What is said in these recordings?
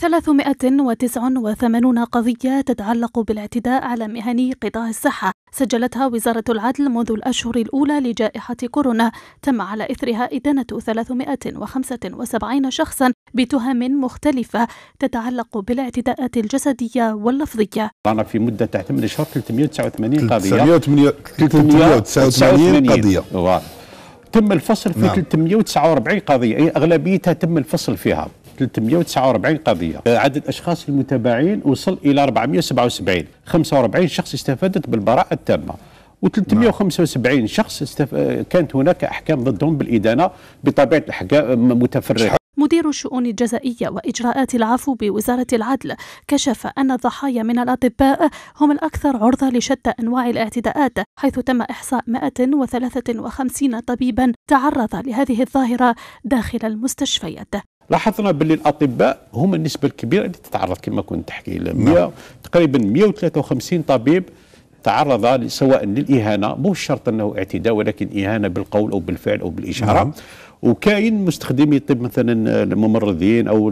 389 قضية تتعلق بالاعتداء على مهني قطاع الصحة سجلتها وزارة العدل منذ الأشهر الأولى لجائحة كورونا تم على إثرها إدانة 375 شخصا بتهم مختلفة تتعلق بالاعتداءات الجسدية واللفظية طبعا في مدة تحتمل الشهر 389 قضية 389 قضية تم الفصل في نعم. 349 قضية أي أغلبيتها تم الفصل فيها 349 قضية آه، عدد أشخاص المتابعين وصل إلى 477 45 شخص استفادت بالبراءة التامة و375 شخص استف... آه، كانت هناك أحكام ضدهم بالإدانة بطبيعة الأحكام آه، متفرعة مدير الشؤون الجزائية وإجراءات العفو بوزارة العدل كشف أن الضحايا من الأطباء هم الأكثر عرضة لشتى أنواع الاعتداءات حيث تم إحصاء 153 طبيبا تعرض لهذه الظاهرة داخل المستشفيات لاحظنا باللي الاطباء هما النسبه الكبيره اللي تتعرض كما كنت تحكي نعم. تقريبا 153 طبيب تعرض سواء للاهانه مو شرط انه اعتداء ولكن اهانه بالقول او بالفعل او بالاشاره نعم. وكاين مستخدمي الطب مثلا الممرضين او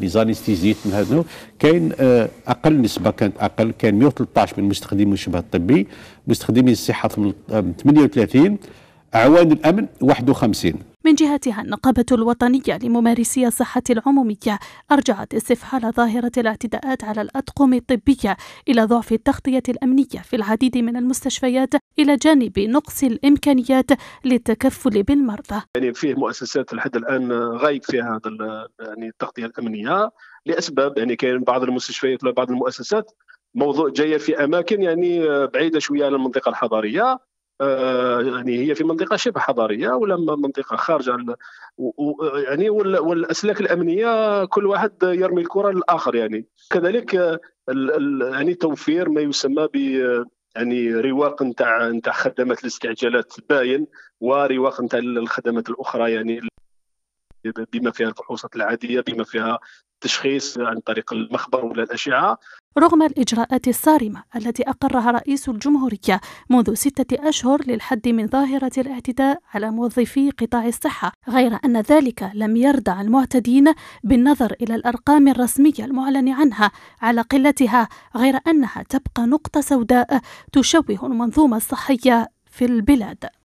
ليزانيستيزيت من هذا كاين آه، اقل نسبه كانت اقل كان 113 من مستخدمي الشبه الطبي مستخدمي الصحه 38 آه، اعوان الامن 51 من جهتها النقابة الوطنية لممارسي الصحة العمومية أرجعت استفحال ظاهرة الاعتداءات على الأطقم الطبية إلى ضعف التغطية الأمنية في العديد من المستشفيات إلى جانب نقص الإمكانيات للتكفل بالمرضى يعني فيه مؤسسات لحد الآن غايب فيها هذا يعني التغطية الأمنية لأسباب يعني كاين بعض المستشفيات ولا بعض المؤسسات موضوع جايه في اماكن يعني بعيده شويه عن المنطقه الحضريه آه، يعني هي في منطقه شبه حضاريه ولا منطقه خارجه يعني والاسلاك الامنيه كل واحد يرمي الكره للاخر يعني كذلك آه، يعني توفير ما يسمى ب يعني رواق نتاع نتاع خدمات الاستعجالات باين ورواق نتاع الخدمات الاخرى يعني بما فيها الفحوصات العاديه بما فيها التشخيص عن طريق المخبر ولا الاشعه رغم الإجراءات الصارمة التي أقرها رئيس الجمهورية منذ ستة أشهر للحد من ظاهرة الاعتداء على موظفي قطاع الصحة غير أن ذلك لم يردع المعتدين بالنظر إلى الأرقام الرسمية المعلن عنها على قلتها غير أنها تبقى نقطة سوداء تشوه المنظومة الصحية في البلاد